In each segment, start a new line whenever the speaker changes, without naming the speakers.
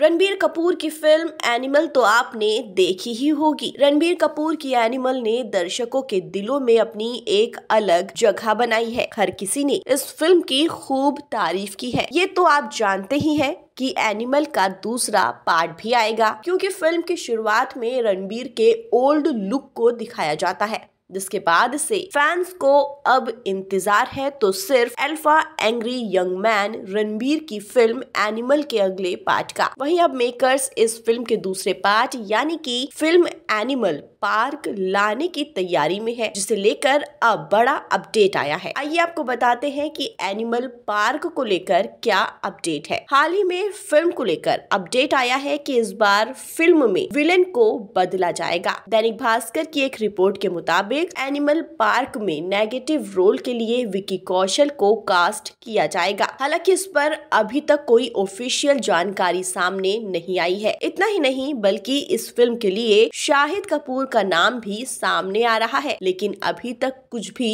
रणबीर कपूर की film animal तो आपने देखी ही होगी रणबीर कपूर की एनिमल ने दर्शकों के दिलों में अपनी एक अलग जगह बनाई है हर किसी ने इस फिल्म की खूब तारीफ की है ये तो आप जानते ही हैं कि एनिमल का दूसरा पार्ट भी आएगा क्योंकि फिल्म की शुरुआत में रणबीर के ओल्ड लुक को दिखाया जाता है जिसके बाद से फैंस को अब इंतजार है तो सिर्फ alpha angry young man Ranbir की फिल्म एनिमल के अगले पार्ट का वहीं अब मेकर्स इस फिल्म के दूसरे पार्ट यानी कि फिल्म एनिमल पार्क लाने की तैयारी में है जिसे लेकर अब बड़ा अपडेट आया है आइए आपको बताते हैं कि एनिमल पार्क को लेकर क्या अपडेट है हाल ही में फिल्म को लेकर अपडेट आया है कि इस बार फिल्म में विलन को बदला जाएगा दैनिक भास्कर की एक रिपोर्ट के मुताबिक एनिमल पार्क में नेगेटिव रोल के लिए विकी कौशल को कास्ट किया जाएगा हालांकि इस पर अभी तक कोई ऑफिशियल जानकारी सामने नहीं आई है इतना ही नहीं बल्कि इस फिल्म के लिए शाहिद कपूर का नाम भी सामने आ रहा है लेकिन अभी तक कुछ भी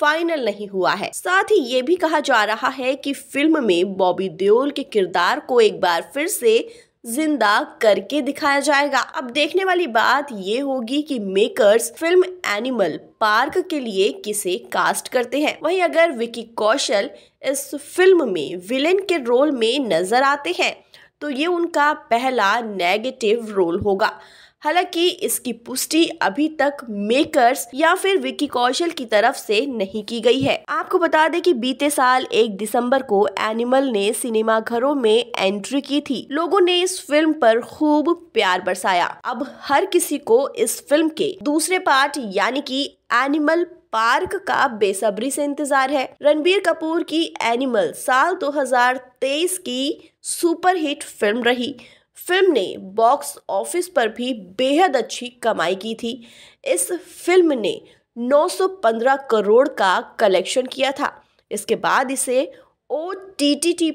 फाइनल नहीं हुआ है साथ ही ये भी कहा जा रहा है कि फिल्म में बॉबी देओल के किरदार को एक बार फिर से जिंदा करके दिखाया जाएगा अब देखने वाली बात ये होगी कि मेकर्स फिल्म एनिमल पार्क के लिए किसे कास्ट करते हैं वहीं अगर विकी कौशल इस फिल्म में विलेन के रोल में नजर आते हैं तो ये उनका पहला नेगेटिव रोल होगा हालांकि इसकी पुष्टि अभी तक मेकर्स या फिर विक्की कौशल की तरफ से नहीं की गई है आपको बता दें कि बीते साल एक दिसंबर को एनिमल ने सिनेमा घरों में एंट्री की थी लोगों ने इस फिल्म पर खूब प्यार बरसाया अब हर किसी को इस फिल्म के दूसरे पार्ट यानी कि एनिमल पार्क का बेसब्री से इंतजार है रणबीर कपूर की एनिमल साल 2023 की सुपरहिट फिल्म रही फिल्म ने बॉक्स ऑफिस पर भी बेहद अच्छी कमाई की थी इस फिल्म ने 915 करोड़ का कलेक्शन किया था इसके बाद इसे ओ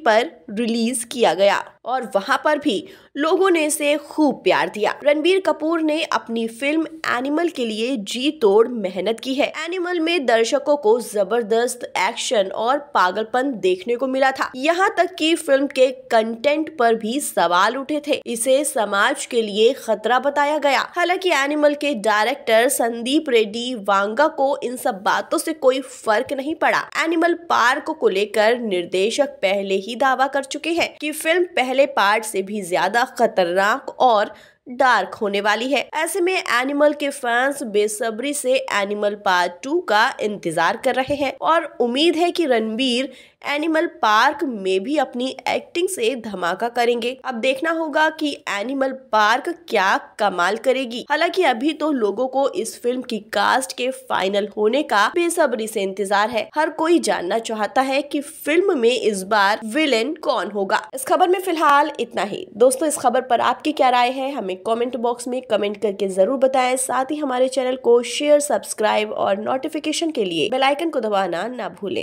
पर रिलीज किया गया और वहां पर भी लोगों ने इसे खूब प्यार दिया रणबीर कपूर ने अपनी फिल्म एनिमल के लिए जी तोड़ मेहनत की है एनिमल में दर्शकों को जबरदस्त एक्शन और पागलपन देखने को मिला था यहाँ तक कि फिल्म के कंटेंट पर भी सवाल उठे थे इसे समाज के लिए खतरा बताया गया हालांकि एनिमल के डायरेक्टर संदीप रेड्डी वांगा को इन सब बातों से कोई फर्क नहीं पड़ा एनिमल पार्क को लेकर निर्देशक पहले ही दावा कर चुके हैं कि फिल्म पहले पार्ट से भी ज्यादा खतरनाक और डार्क होने वाली है ऐसे में एनिमल के फैंस बेसब्री से एनिमल पार्ट टू का इंतजार कर रहे हैं और उम्मीद है कि रणबीर एनिमल पार्क में भी अपनी एक्टिंग से धमाका करेंगे अब देखना होगा कि एनिमल पार्क क्या कमाल करेगी हालांकि अभी तो लोगों को इस फिल्म की कास्ट के फाइनल होने का बेसब्री से इंतजार है हर कोई जानना चाहता है कि फिल्म में इस बार विलेन कौन होगा इस खबर में फिलहाल इतना ही दोस्तों इस खबर पर आपकी क्या राय है हमें हमें कमेंट बॉक्स में कमेंट करके ज़रूर बताएं साथ ही हमारे चैनल को शेयर सब्सक्राइब और नोटिफिकेशन के लिए बेलाइकन को दबाना ना भूलें